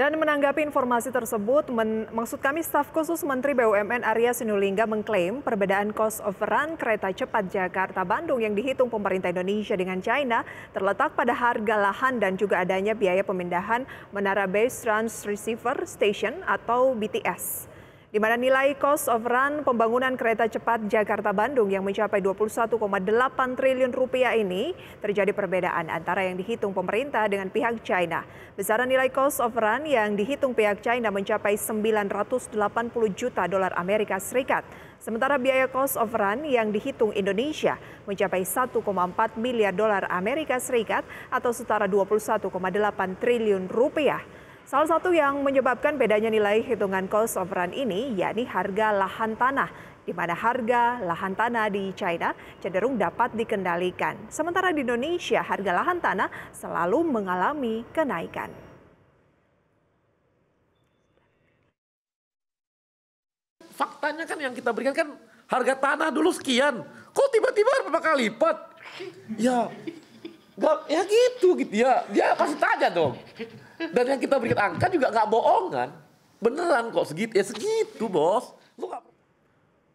Dan menanggapi informasi tersebut, men maksud kami staf khusus Menteri BUMN Arya Sinulinga mengklaim perbedaan cost of run kereta cepat Jakarta-Bandung yang dihitung pemerintah Indonesia dengan China terletak pada harga lahan dan juga adanya biaya pemindahan Menara Base Trans Receiver Station atau BTS di mana nilai cost of run pembangunan kereta cepat Jakarta-Bandung yang mencapai 21,8 triliun rupiah ini terjadi perbedaan antara yang dihitung pemerintah dengan pihak China. Besaran nilai cost of run yang dihitung pihak China mencapai 980 juta dolar Amerika Serikat. Sementara biaya cost of run yang dihitung Indonesia mencapai 1,4 miliar dolar Amerika Serikat atau setara 21,8 triliun rupiah. Salah satu yang menyebabkan bedanya nilai hitungan cost of run ini yakni harga lahan tanah di mana harga lahan tanah di China cenderung dapat dikendalikan. Sementara di Indonesia harga lahan tanah selalu mengalami kenaikan. Faktanya kan yang kita berikan kan harga tanah dulu sekian. Kok tiba-tiba berapa kali lipat? Ya, Gak, ya gitu gitu ya. Dia pasti tanya dong. Dan yang kita berikan angka juga nggak bohong kan. Beneran kok segitu ya segitu bos. Lu gak...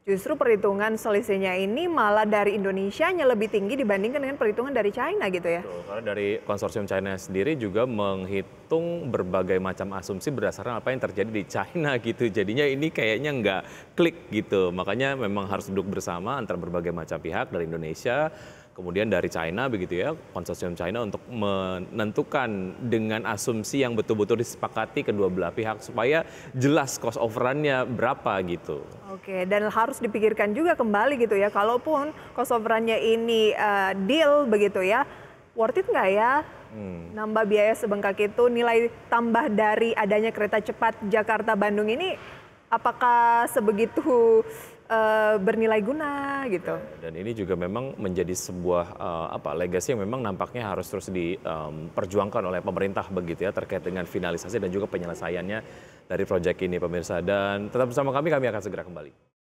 Justru perhitungan selisihnya ini malah dari Indonesia nya lebih tinggi dibandingkan dengan perhitungan dari China gitu ya. Betul, karena dari konsorsium China sendiri juga menghitung berbagai macam asumsi berdasarkan apa yang terjadi di China gitu. Jadinya ini kayaknya nggak klik gitu. Makanya memang harus duduk bersama antara berbagai macam pihak dari Indonesia, kemudian dari China begitu ya konsorsium China untuk menentukan dengan asumsi yang betul-betul disepakati kedua belah pihak supaya jelas cost overrunnya berapa gitu. Oke, dan harus dipikirkan juga kembali gitu ya, kalaupun cost overrunnya ini uh, deal begitu ya, worth it nggak ya? Hmm. Nambah biaya sebengkak itu nilai tambah dari adanya kereta cepat Jakarta Bandung ini apakah sebegitu uh, bernilai guna gitu. Dan ini juga memang menjadi sebuah uh, apa legasi yang memang nampaknya harus terus diperjuangkan um, oleh pemerintah begitu ya terkait dengan finalisasi dan juga penyelesaiannya dari proyek ini pemirsa dan tetap bersama kami kami akan segera kembali.